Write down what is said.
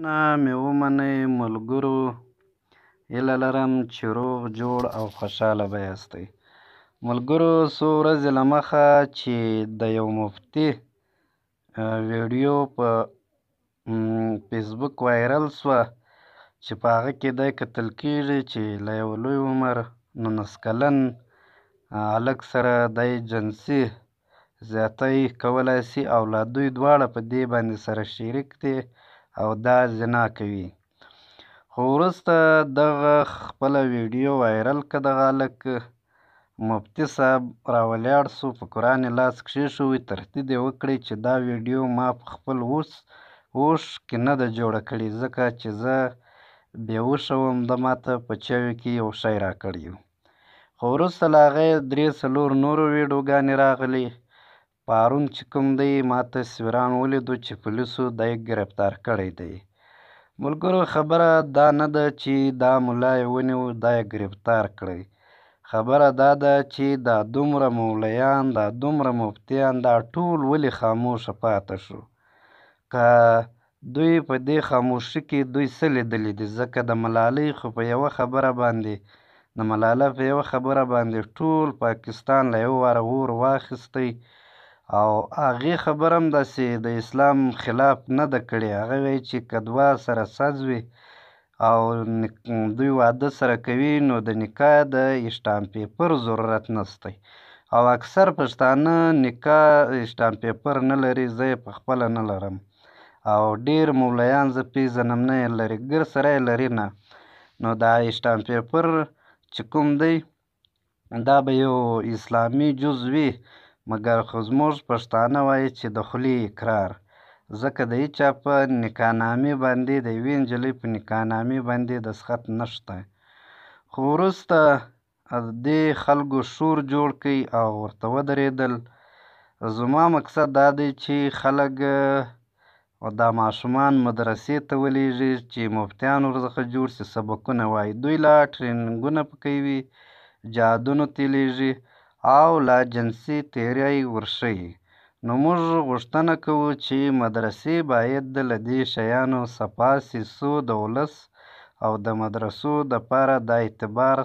نه مې ومنئ ملګرو، هیله لرم چې روغ جوړ او خوشحاله به یاستئ. ملګرو څو ورځې له مخه چې د یو مفتي ویډیو په فیسبوک وایرل شوه، چې په هغه کې دی کتل کېږي چې له یو لوی عمر نولس کلن هلک سره دی جنسي زیاتی کولای شي او لا دوی دواړه په دې باندې سره شریک دي. او دا زنا کوي خو وروسته دغه خپله ویډیو وایرل که دغه هلک مفتي صاحب راولاړ سو په قرآن یې لاس کښېښوی تردید یې وکړی چې دا ویډیو ما په خپل اوس هوښ کې نه ده جوړه کړې ځکه چې زه بې هوښه وم ده ماته په چیو کې یو شی راکړی و خو وروسته له هغه یې درې څلور نورو ویډیوګانې راغلې پرون چې کوم دی ما تصویران ولیدو چې پولیسو دی ګرفتار کړی دی ملګرو خبره دا نه ده چې دا ملا یې ونیو دی ګرفتار کړی خبره دا ده چې دا دومره مولایان دا دومره مفتیان دا ټول ولې خاموشه پاته شو که دوی په دې خاموشي کې دوی څه لیدلي دي ځکه د ملالۍ خو په یوه خبره باندې د ملاله په یوه خبره باندې ټول پاکستان له یو واره اور واخیستی او هغې خبره هم داسې د اسلام خلاف نه ده کړې هغه وایي چې که دوه سره سز وي او دوی واده سره کوي نو د نکاح د اشټام پیپر ضرورت نستی او اکثر پښتانه نکاح اشټام پیپر نه لري زه یې پخپله نه لرم او ډیر مولایان زه پېژنم نه یې لري ګر سره یې لري نه نو دا اشټام پیپر چې کوم دی دا به یو اسلامي جز وي مګر خو زموږ پښتانه وایي چې د خولې اقرار. ځکه د هېچا په نکاح نامې باندې، د یوې نجلۍ په نکاح نامې باندې دسخط نشته. خو وروسته دې خلکو شور جوړ کړ او ورته ودرېدل. زما مقصد دا دی چې خلک دا ماشومان مدرسې ته ولېږي، چې مفتیان ورڅخه جوړ شي، سبقونه ووایي. دوی لا ټرېننګونه پکې وي، جهادونو ته یې لېږي. او له جنسي تېري ورشي. نو موږ غوښتنه کوو چې مدرسې باید له دې شیانو څپه سي څو د ولس او د مدرسو دپاره دا اعتبار